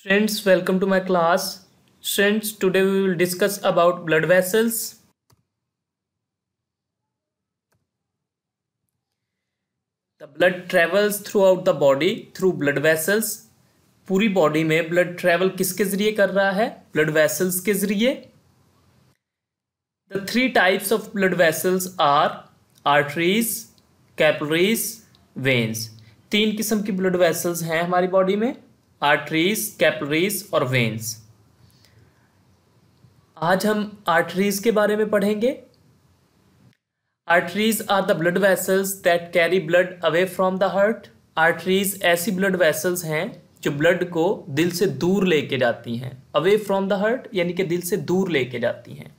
Students, welcome to my class. Students, today we will discuss about blood vessels. The blood travels throughout the body through blood vessels. पूरी body में blood travel किसके जरिए कर रहा है blood vessels के जरिए the three types of blood vessels are arteries capillaries veins तीन किस्म की ब्लड वेसल्स हैं हमारी बॉडी में आर्टरीज कैपलरीज और वेन्स आज हम आर्टरीज के बारे में पढ़ेंगे arteries are the blood vessels that carry blood away from the heart arteries ऐसी ब्लड वेसल्स हैं जो ब्लड को दिल से दूर लेके जाती हैं अवे फ्रॉम द हार्ट यानी कि दिल से दूर लेके जाती हैं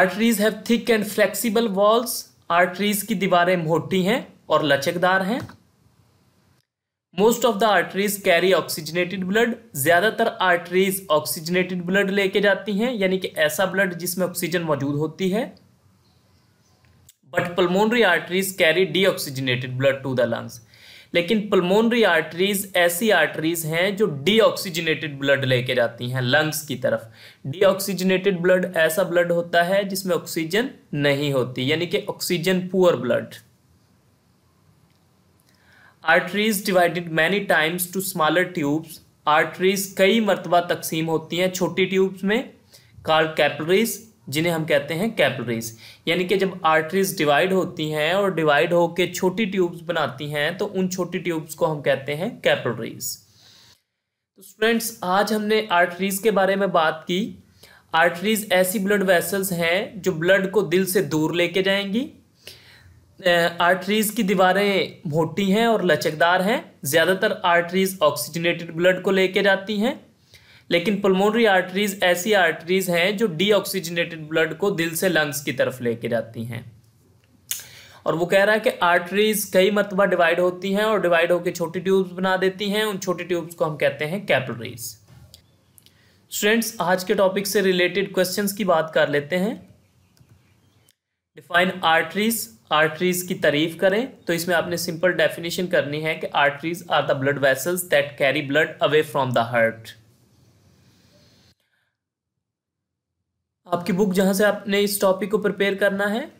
arteries have thick and flexible walls arteries की दीवारें मोटी हैं और लचकदार हैं most of the arteries carry oxygenated blood ज़्यादातर आर्टरीज ऑक्सीजनेटेड ब्लड लेके जाती हैं यानी कि ऐसा ब्लड जिसमें ऑक्सीजन मौजूद होती है but pulmonary arteries carry deoxygenated blood to the lungs लेकिन पल्मोनरी आर्टरीज ऐसी आर्टरीज हैं जो डीऑक्सीजनेटेड ब्लड लेके जाती हैं लंग्स की तरफ डीऑक्सीजनेटेड ब्लड ऐसा ब्लड होता है जिसमें ऑक्सीजन नहीं होती यानी कि oxygen poor blood arteries divided many times to smaller tubes arteries कई मरतबा तकसीम होती हैं छोटी ट्यूब्स में कार्ड कैपलरीज जिन्हें हम कहते हैं कैपलरीज यानी कि जब आर्टरीज डिवाइड होती हैं और डिवाइड होकर छोटी ट्यूब्स बनाती हैं तो उन छोटी ट्यूब्स को हम कहते हैं कैपलरीज तो स्टूडेंट्स आज हमने आर्टरीज के बारे में बात की आर्टरीज ऐसी ब्लड वेसल्स हैं जो ब्लड को दिल से दूर लेके जाएंगी आर्टरीज की दीवारें मोटी हैं और लचकदार हैं ज़्यादातर आर्टरीज ऑक्सीजनेटेड ब्लड को लेके जाती हैं लेकिन पल्मोनरी आर्टरीज ऐसी आर्टरीज हैं जो डीऑक्सीजनेटेड ब्लड को दिल से लंग्स की तरफ लेके जाती हैं और वो कह रहा है कि आर्टरीज कई मतबा डिवाइड होती हैं और डिवाइड होकर छोटी ट्यूब्स बना देती हैं उन छोटी ट्यूब्स को हम कहते हैं कैपिलरीज स्टूडेंट्स आज के टॉपिक से रिलेटेड क्वेश्चंस की बात कर लेते हैं डिफाइन आर्टरीज आर्टरीज की तारीफ करें तो इसमें आपने सिंपल डेफिनेशन करनी है कि arteries are the blood vessels that carry blood away from the heart आपकी बुक जहां से आपने इस टॉपिक को प्रिपेयर करना है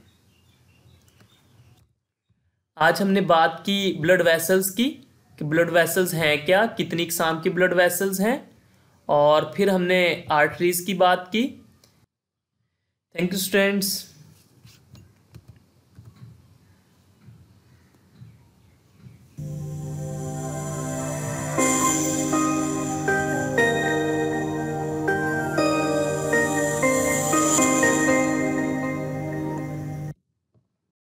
आज हमने बात की ब्लड वेसल्स की कि ब्लड वेसल्स हैं क्या कितनी किस्म की ब्लड वेसल्स हैं और फिर हमने आर्टरीज की बात की थैंक यू स्टूडेंट्स